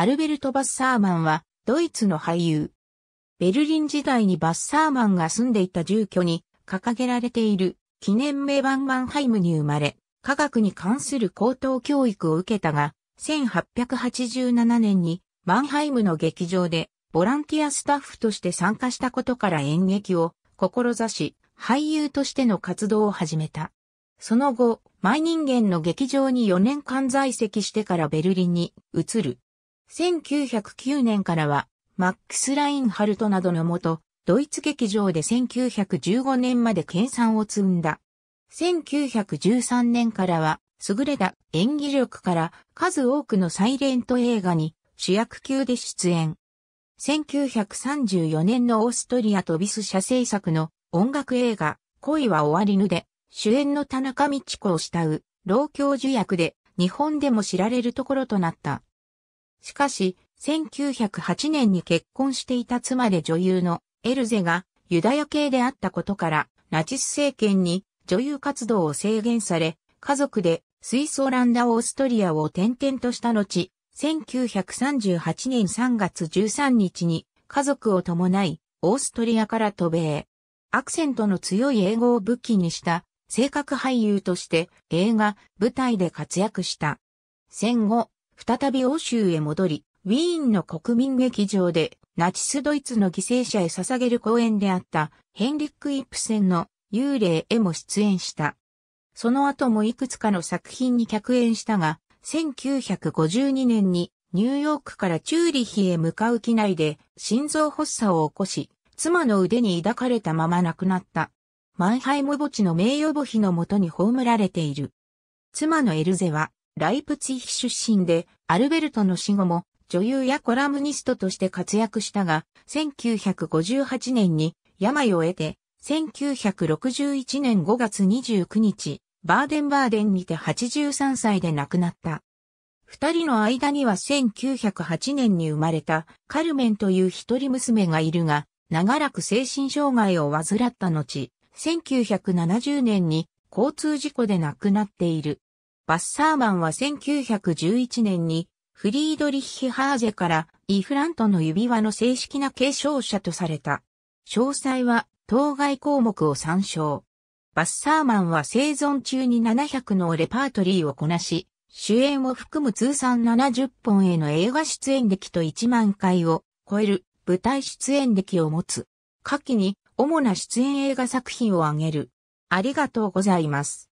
アルベルト・バッサーマンは、ドイツの俳優。ベルリン時代にバッサーマンが住んでいた住居に掲げられている記念名版マンハイムに生まれ、科学に関する高等教育を受けたが、1887年にマンハイムの劇場でボランティアスタッフとして参加したことから演劇を志し、俳優としての活動を始めた。その後、イ人間の劇場に4年間在籍してからベルリンに移る。1909年からは、マックス・ラインハルトなどのもと、ドイツ劇場で1915年まで研鑽を積んだ。1913年からは、優れた演技力から数多くのサイレント映画に主役級で出演。1934年のオーストリアとビス社制作の音楽映画恋は終わりぬで主演の田中道子を慕う老教授役で日本でも知られるところとなった。しかし、1908年に結婚していた妻で女優のエルゼがユダヤ系であったことから、ナチス政権に女優活動を制限され、家族でスイスオランダオーストリアを転々とした後、1938年3月13日に家族を伴い、オーストリアから渡米。アクセントの強い英語を武器にした性格俳優として映画、舞台で活躍した。戦後、再び欧州へ戻り、ウィーンの国民劇場でナチスドイツの犠牲者へ捧げる公演であったヘンリック・イップセンの幽霊へも出演した。その後もいくつかの作品に客演したが、1952年にニューヨークからチューリヒへ向かう機内で心臓発作を起こし、妻の腕に抱かれたまま亡くなった。マンハイム墓地の名誉墓碑のもとに葬られている。妻のエルゼはライプツィヒ出身で、アルベルトの死後も女優やコラムニストとして活躍したが、1958年に病を得て、1961年5月29日、バーデンバーデンにて83歳で亡くなった。二人の間には1908年に生まれたカルメンという一人娘がいるが、長らく精神障害を患った後、1970年に交通事故で亡くなっている。バッサーマンは1911年にフリードリッヒ・ハーゼからイ・フラントの指輪の正式な継承者とされた。詳細は当該項目を参照。バッサーマンは生存中に700のレパートリーをこなし、主演を含む通算70本への映画出演歴と1万回を超える舞台出演歴を持つ。下記に主な出演映画作品を挙げる。ありがとうございます。